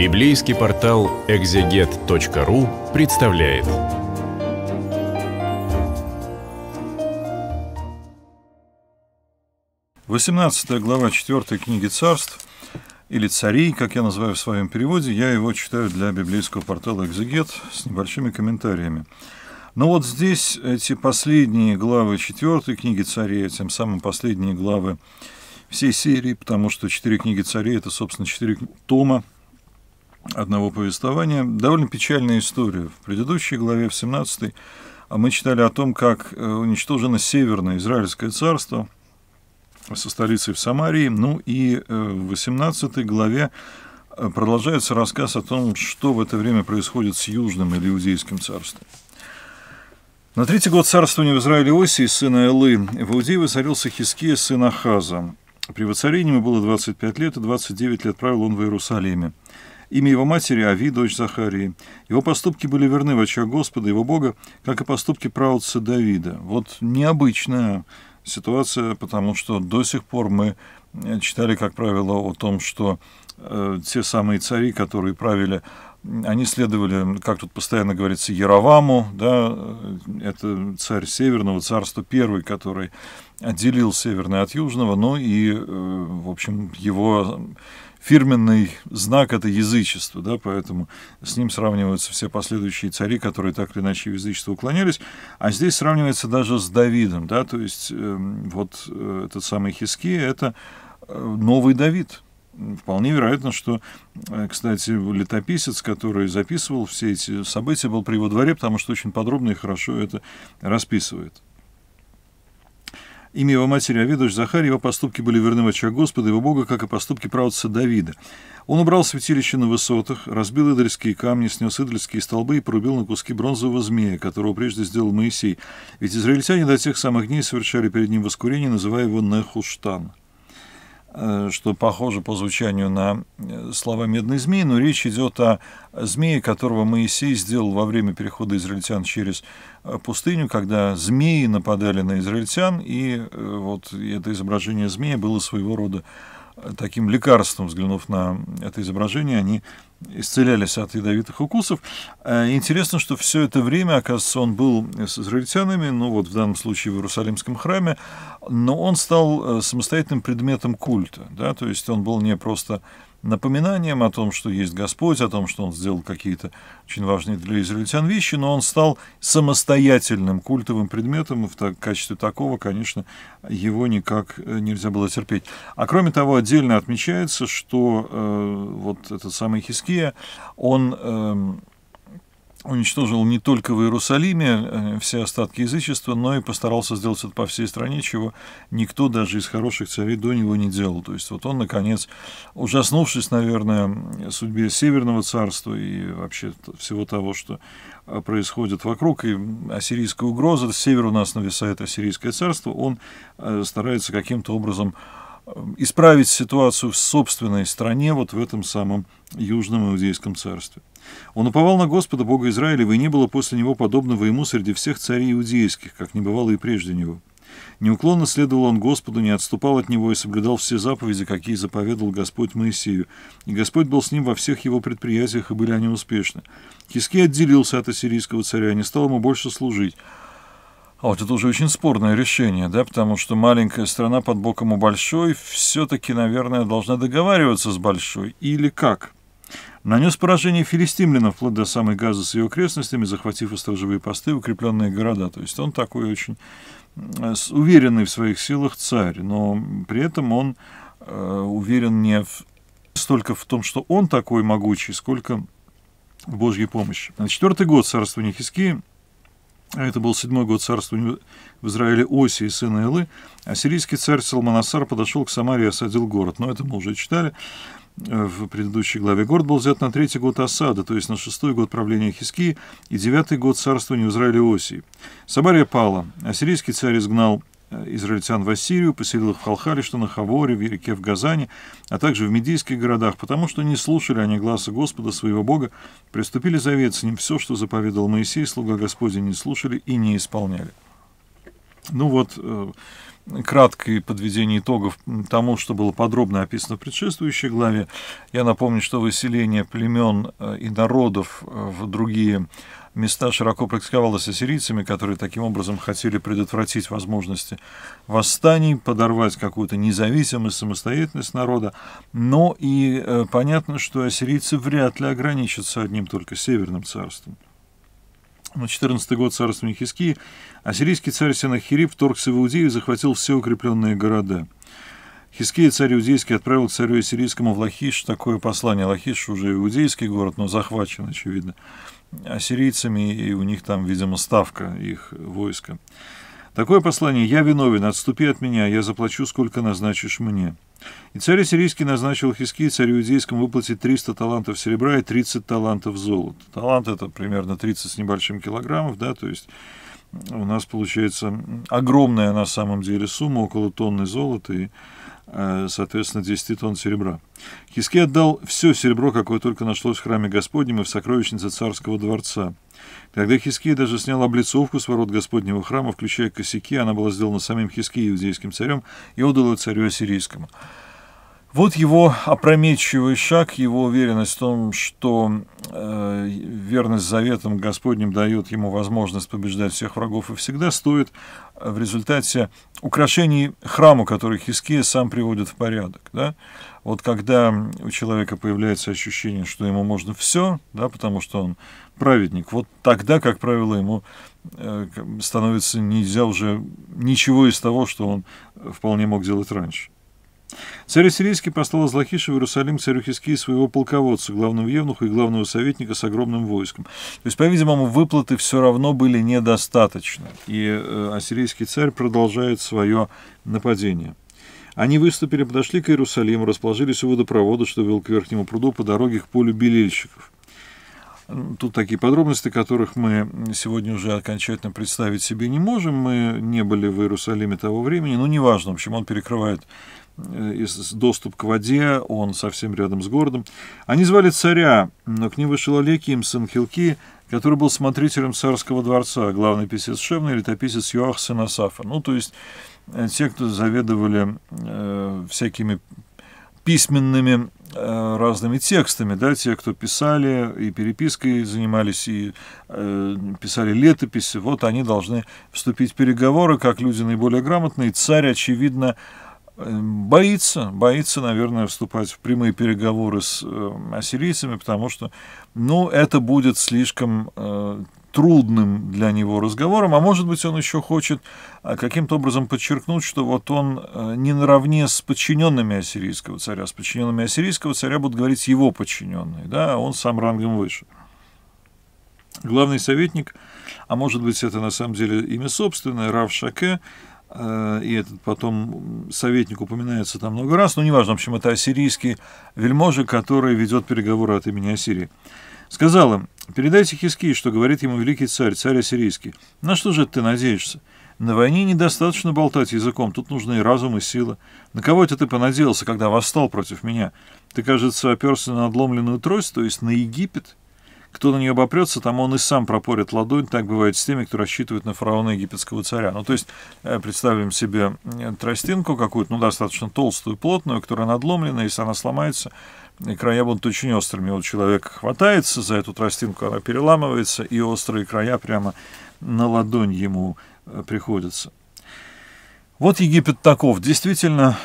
Библейский портал экзегет.ру представляет. Восемнадцатая глава четвертой книги царств или царей, как я называю в своем переводе, я его читаю для библейского портала «Экзегет» с небольшими комментариями. Но вот здесь эти последние главы четвертой книги царей, а тем самым последние главы всей серии, потому что четыре книги царей – это, собственно, четыре тома одного повествования довольно печальная история. В предыдущей главе, в 17 а мы читали о том, как э, уничтожено Северное Израильское царство со столицей в Самарии. Ну и э, в 18 главе э, продолжается рассказ о том, что в это время происходит с Южным или Иудейским царством. На третий год царствования в Израиле Осии, сына Элы, в Иудее воцарился Хиския, сын Ахаза. При воцарении ему было 25 лет, и 29 лет правил он в Иерусалиме. Имя его матери – Ави, дочь Захарии. Его поступки были верны в очах Господа, его Бога, как и поступки правоотца Давида. Вот необычная ситуация, потому что до сих пор мы э, читали, как правило, о том, что э, те самые цари, которые правили они следовали, как тут постоянно говорится, Яроваму, да, это царь Северного, царство первый, который отделил Северное от Южного, ну и, э, в общем, его фирменный знак – это язычество, да, поэтому с ним сравниваются все последующие цари, которые так или иначе в язычество уклонялись, а здесь сравнивается даже с Давидом, да, то есть эм, вот э, этот самый Хиски – это э, новый Давид – вполне вероятно, что, э, кстати, летописец, который записывал все эти события, был при его дворе, потому что очень подробно и хорошо это расписывает. Имя его матери Авидович Захарь, его поступки были верны в очах Господа, его Бога, как и поступки правца Давида. Он убрал святилище на высотах, разбил идольские камни, снес идольские столбы и порубил на куски бронзового змея, которого прежде сделал Моисей. Ведь израильтяне до тех самых дней совершали перед ним воскурение, называя его Нехуштан. Э, что похоже по звучанию на э, слова медный змей, но речь идет о змее, которого Моисей сделал во время перехода израильтян через э, пустыню, когда змеи нападали на израильтян, и вот это изображение змея было своего рода таким лекарством, взглянув на это изображение, они исцелялись от ядовитых укусов. Э, интересно, что все это время, оказывается, он был с израильтянами, ну вот в данном случае в Иерусалимском храме, но он стал э, самостоятельным предметом культа, да, то есть он был не просто напоминанием о том, что есть Господь, о том, что он сделал какие-то очень важные для израильтян вещи, но он стал самостоятельным культовым предметом, и в качестве такого, конечно, его никак э, нельзя было терпеть. А кроме того, отдельно отмечается, что э, вот этот самый Хиския, он... Э, уничтожил не только в Иерусалиме э, все остатки язычества, но и постарался сделать это по всей стране, чего никто даже из хороших царей до него не делал. То есть вот он, наконец, ужаснувшись, наверное, судьбе Северного царства и вообще всего того, что э, происходит вокруг, и ассирийская угроза, с севера у нас нависает ассирийское царство, он э, старается каким-то образом Э, исправить ситуацию в собственной стране, вот в этом самом Южном Иудейском царстве. Он уповал на Господа, Бога Израилева, и не было после него подобного ему среди всех царей иудейских, как не бывало и прежде него. Неуклонно следовал он Господу, не отступал от него и соблюдал все заповеди, какие заповедал Господь Моисею. И Господь был с ним во всех его предприятиях, и были они успешны. Хиски отделился от ассирийского царя, не стал ему больше служить. А вот это уже очень спорное решение, да, потому что маленькая страна под боком у большой все-таки, наверное, должна договариваться с большой. Или как? Нанес поражение филистимлянам вплоть до самой Газы с ее окрестностями, захватив и сторожевые посты, укрепленные города. То есть он такой очень э, уверенный в своих силах царь, но при этом он э, уверен не в, столько в том, что он такой могучий, сколько в Божьей помощи. На четвертый год царствования Хискии а это был седьмой год царствования в Израиле Оси и сына Илы, ассирийский царь Салманасар подошел к Самаре и осадил город. Но это мы уже читали э, в предыдущей главе. Город был взят на третий год осады, то есть на шестой год правления Хиски и девятый год царствования в Израиле Осии. Самария пала. Ассирийский царь изгнал Э, израильтян в Ассирию, поселил их в Халхаре, что на Хаворе, в Ереке, в Газане, а также в медийских городах, потому что не слушали они глаза Господа своего Бога, приступили завет с ним все, что заповедал Моисей, слуга Господень не слушали и не исполняли. Ну вот, э, краткое подведение итогов тому, что было подробно описано в предшествующей главе. Я напомню, что выселение племен э, и народов э, в другие места широко практиковалось ассирийцами, которые таким образом хотели предотвратить возможности восстаний, подорвать какую-то независимость, самостоятельность народа. Но и понятно, что ассирийцы вряд ли ограничатся одним только северным царством на 14 год царства Нехискии, ассирийский царь Сенахирип вторгся в Иудею и захватил все укрепленные города. Хиския, царь иудейский, отправил царю ассирийскому в Лахиш такое послание. Лахиш уже иудейский город, но захвачен, очевидно, ассирийцами, и у них там, видимо, ставка их войска. Такое послание «Я виновен, отступи от меня, я заплачу, сколько назначишь мне». И царь сирийский назначил Хиски царю иудейскому выплатить 300 талантов серебра и 30 талантов золота. Талант это примерно 30 с небольшим килограммов, да, то есть у нас получается огромная на самом деле сумма, около тонны золота и Э, соответственно, 10 тонн серебра. Хиски отдал все серебро, какое только нашлось в храме Господнем и в сокровищнице царского дворца. Когда Хиски даже снял облицовку с ворот Господнего храма, включая косяки, она была сделана самим Хиски, иудейским царем, и отдала царю ассирийскому. Вот его опрометчивый шаг, его уверенность в том, что э, верность заветам Господним дает ему возможность побеждать всех врагов и всегда стоит э, в результате украшений храма, который Хиския сам приводит в порядок. Да? Вот когда у человека появляется ощущение, что ему можно все, да, потому что он праведник, вот тогда, как правило, ему э, становится нельзя уже ничего из того, что он вполне мог делать раньше. Царь сирийский послал из Лахиша в Иерусалим царю Хискии своего полководца, главного евнуха и главного советника с огромным войском. То есть, по-видимому, выплаты все равно были недостаточны. И э, ассирийский царь продолжает свое нападение. Они выступили, подошли к Иерусалиму, расположились у водопровода, что вел к верхнему пруду по дороге к полю белильщиков. Тут такие подробности, которых мы сегодня уже окончательно представить себе не можем. Мы не были в Иерусалиме того времени, но неважно, в общем, он перекрывает Э, доступ к воде, он совсем рядом с городом. Они звали царя, но к ним вышел Олеким, сын Хилки, который был смотрителем царского дворца, главный писец Шевна и летописец Юах сына Сафа. Ну, то есть э, те, кто заведовали э, всякими письменными э, разными текстами, да, те, кто писали и перепиской занимались, и э, писали летописи, вот они должны вступить в переговоры, как люди наиболее грамотные. Царь, очевидно, Эм, боится, боится, наверное, вступать в прямые переговоры с э, ассирийцами, потому что, ну, это будет слишком э, трудным для него разговором, а может быть он еще хочет э, каким-то образом подчеркнуть, что вот он не наравне с подчиненными ассирийского царя, с подчиненными ассирийского царя будут говорить его подчиненные, да, а он сам рангом выше. Главный советник, а может быть это на самом деле имя собственное, Рав Шаке, Э, и этот потом советник упоминается там много раз, но ну, неважно, в общем, это ассирийский вельможа, который ведет переговоры от имени Ассирии. Сказал им, передайте Хискии, что говорит ему великий царь, царь ассирийский. На что же ты надеешься? На войне недостаточно болтать языком, тут нужны и разум, и сила. На кого это ты понадеялся, когда восстал против меня? Ты, кажется, оперся на отломленную трость, то есть на Египет, кто на нее обопрется, там он и сам пропорит ладонь. Так бывает с теми, кто рассчитывает на фараона египетского царя. Ну, то есть, э, представим себе э, тростинку какую-то, ну, достаточно толстую, плотную, которая надломлена, если она сломается, и края будут очень острыми. Вот человек хватается за эту тростинку, она переламывается, и острые края прямо на ладонь ему э, приходятся. Вот Египет таков. Действительно,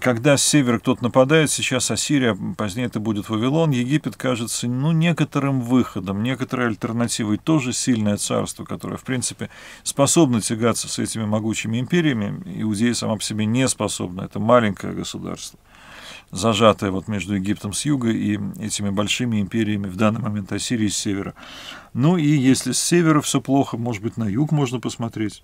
когда с севера кто-то нападает, сейчас Ассирия, позднее это будет Вавилон, Египет кажется, ну, некоторым выходом, некоторой альтернативой. Тоже сильное царство, которое, в принципе, способно тягаться с этими могучими империями. Иудея сама по себе не способна. Это маленькое государство, зажатое вот между Египтом с юга и этими большими империями, в данный момент Ассирии с севера. Ну и если с севера все плохо, может быть, на юг можно посмотреть.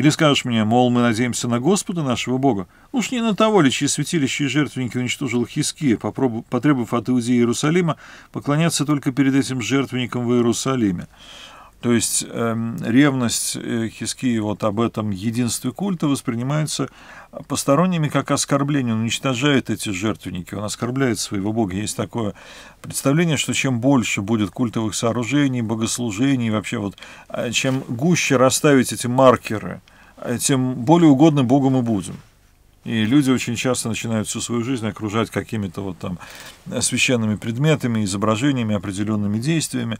Или скажешь мне, мол, мы надеемся на Господа нашего Бога? Уж не на того ли, чьи святилища и жертвенники уничтожил Хиския, потребовав от Иудеи Иерусалима поклоняться только перед этим жертвенником в Иерусалиме? То есть эм, э, ревность Хискии вот об этом единстве культа воспринимается посторонними как оскорбление. Он уничтожает эти жертвенники, он оскорбляет своего бога. Есть такое представление, что чем больше будет культовых сооружений, богослужений, вообще вот, э, чем гуще расставить эти маркеры, э, тем более угодно Богу мы будем. И люди очень часто начинают всю свою жизнь окружать какими-то вот там э, священными предметами, изображениями, определенными действиями.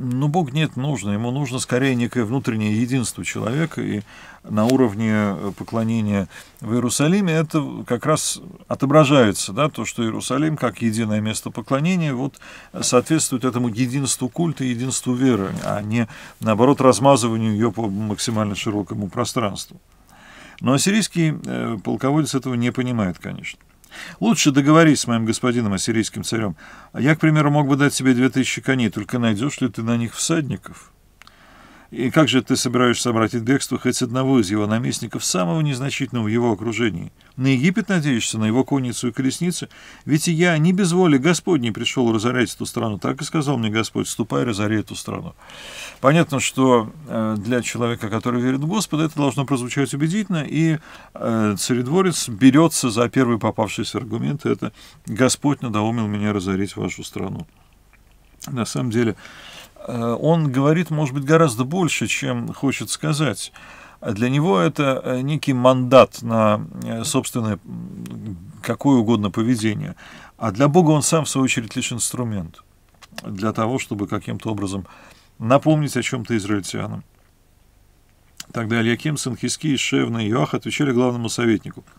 Ну, Бог нет нужно. Ему нужно скорее некое внутреннее единство человека. И на уровне э, поклонения в Иерусалиме это как раз отображается, да, то, что Иерусалим как единое место поклонения вот э, соответствует этому единству культа, единству веры, а не, наоборот, размазыванию ее по максимально широкому пространству. Но ассирийский э, полководец этого не понимает, конечно. Лучше договорись с моим господином ассирийским царем. А я, к примеру, мог бы дать себе две тысячи коней, только найдешь ли ты на них всадников?» И как же ты собираешься обратить бегство хоть одного из его наместников, самого незначительного в его окружении? На Египет надеешься, на его конницу и колесницу? Ведь и я не без воли Господней пришел разорять эту страну. Так и сказал мне Господь, ступай, разори эту страну. Понятно, что э, для человека, который верит в Господа, это должно прозвучать убедительно, и э, царедворец берется за первый попавшийся аргумент, это «Господь надоумил меня разорить вашу страну». На самом деле, Э, он говорит, может быть, гораздо больше, чем хочет сказать. Для него это э, некий мандат на э, собственное какое угодно поведение. А для Бога он сам, в свою очередь, лишь инструмент для того, чтобы каким-то образом напомнить о чем-то израильтянам. Тогда Ильяким, сын Хиски и Шевна и Иоах отвечали главному советнику –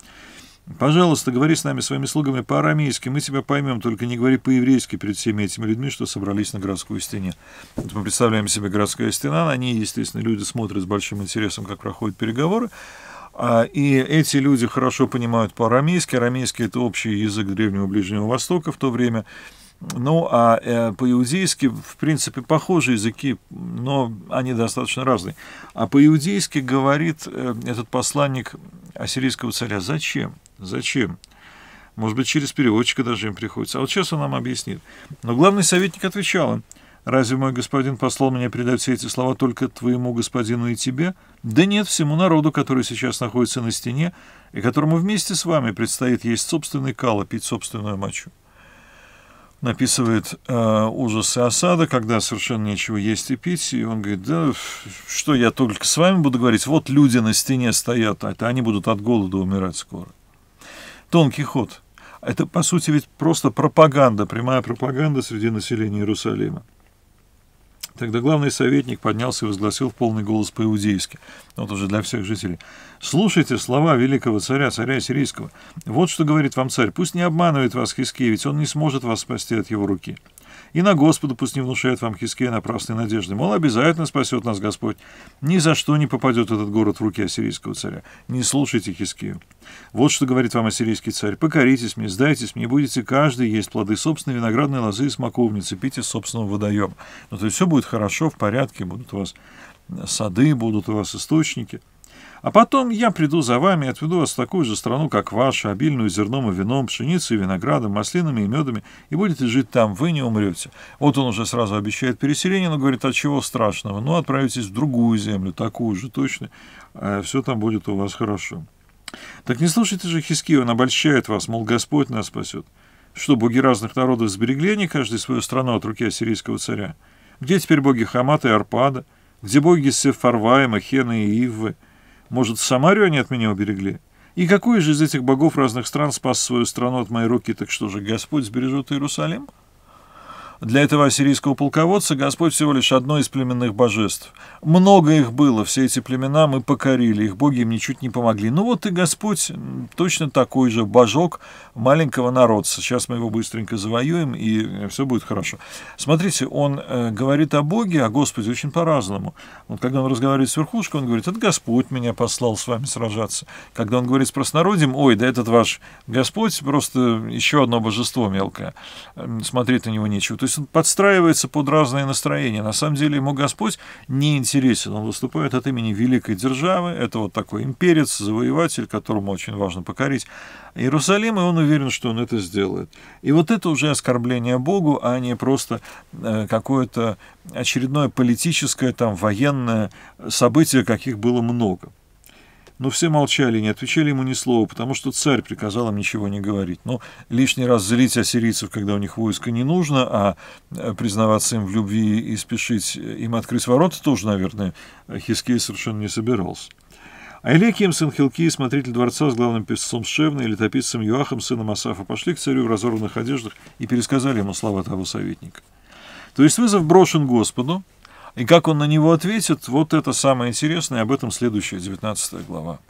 Пожалуйста, говори с нами своими слугами по-арамейски, мы тебя поймем, только не говори по-еврейски перед всеми этими людьми, что собрались на городскую стене. Вот мы представляем себе городская стена, на ней, естественно, люди смотрят с большим интересом, как проходят переговоры. А, и эти люди хорошо понимают по-арамейски. Арамейский – это общий язык Древнего Ближнего Востока в то время. Ну, а э, по-иудейски, в принципе, похожие языки, но они достаточно разные. А по-иудейски говорит э, этот посланник ассирийского царя «Зачем?» Зачем? Может быть, через переводчика даже им приходится. А вот сейчас он нам объяснит. Но главный советник отвечал им, «Разве мой господин послал меня передать все эти слова только твоему господину и тебе? Да нет, всему народу, который сейчас находится на стене, и которому вместе с вами предстоит есть собственный кал, пить собственную мочу». Написывает э, ужасы осада, когда совершенно нечего есть и пить, и он говорит, да что я только с вами буду говорить, вот люди на стене стоят, а это они будут от голода умирать скоро. Тонкий ход. Это, по сути, ведь просто пропаганда, прямая пропаганда среди населения Иерусалима. Тогда главный советник поднялся и возгласил в полный голос по-иудейски, вот уже для всех жителей. «Слушайте слова великого царя, царя сирийского. Вот что говорит вам царь. Пусть не обманывает вас Хиский, ведь он не сможет вас спасти от его руки. И на Господа пусть не внушает вам Хискея напрасной надежды. Мол, обязательно спасет нас Господь. Ни за что не попадет этот город в руки ассирийского царя. Не слушайте Хискею. Вот что говорит вам ассирийский царь. Покоритесь мне, сдайтесь мне, будете каждый есть плоды собственной виноградной лозы и смоковницы, пить из собственного водоема. Ну, то есть все будет хорошо, в порядке, будут у вас сады, будут у вас источники. А потом я приду за вами и отведу вас в такую же страну, как ваша, обильную зерном и вином, пшеницей, виноградом, маслинами и медами, и будете жить там, вы не умрете. Вот он уже сразу обещает переселение, но говорит, от «А чего страшного? Ну, отправитесь в другую землю, такую же точно, э, все там будет у вас хорошо. Так не слушайте же хиски, он обольщает вас, мол, Господь нас спасет. Что, боги разных народов сберегли не каждый свою страну от руки ассирийского царя? Где теперь боги Хамата и Арпада? Где боги Сефарваема, Хена и Иввы? Может, Самарию они от меня уберегли? И какой же из этих богов разных стран спас свою страну от моей руки, так что же Господь сбережет Иерусалим?» Для этого ассирийского полководца Господь всего лишь одно из племенных божеств. Много их было, все эти племена мы покорили, их боги им ничуть не помогли. Ну вот и Господь точно такой же божок маленького народца. Сейчас мы его быстренько завоюем, и э, все будет хорошо. Смотрите, он э, говорит о Боге, о Господе очень по-разному. Вот когда он разговаривает с верхушкой, он говорит, это Господь меня послал с вами сражаться. Когда он говорит с простонародьем: ой, да этот ваш Господь просто еще одно божество мелкое, смотреть на него нечего. То есть он подстраивается под разные настроения. На самом деле ему Господь не интересен. Он выступает от имени великой державы. Это вот такой имперец, завоеватель, которому очень важно покорить Иерусалим, и он уверен, что он это сделает. И вот это уже оскорбление Богу, а не просто э, какое-то очередное политическое, там, военное событие, каких было много. Но все молчали, и не отвечали ему ни слова, потому что царь приказал им ничего не говорить. Но ну, лишний раз злить ассирийцев, когда у них войска не нужно, а э, признаваться им в любви и спешить э, им открыть ворота тоже, наверное, Хискей совершенно не собирался. А сын Хилки, смотритель дворца с главным писцом Шевна и летописцем Юахом, сыном Асафа, пошли к царю в разорванных одеждах и пересказали ему слова того советника. То есть вызов брошен Господу, и как он на него ответит, вот это самое интересное, об этом следующая 19 глава.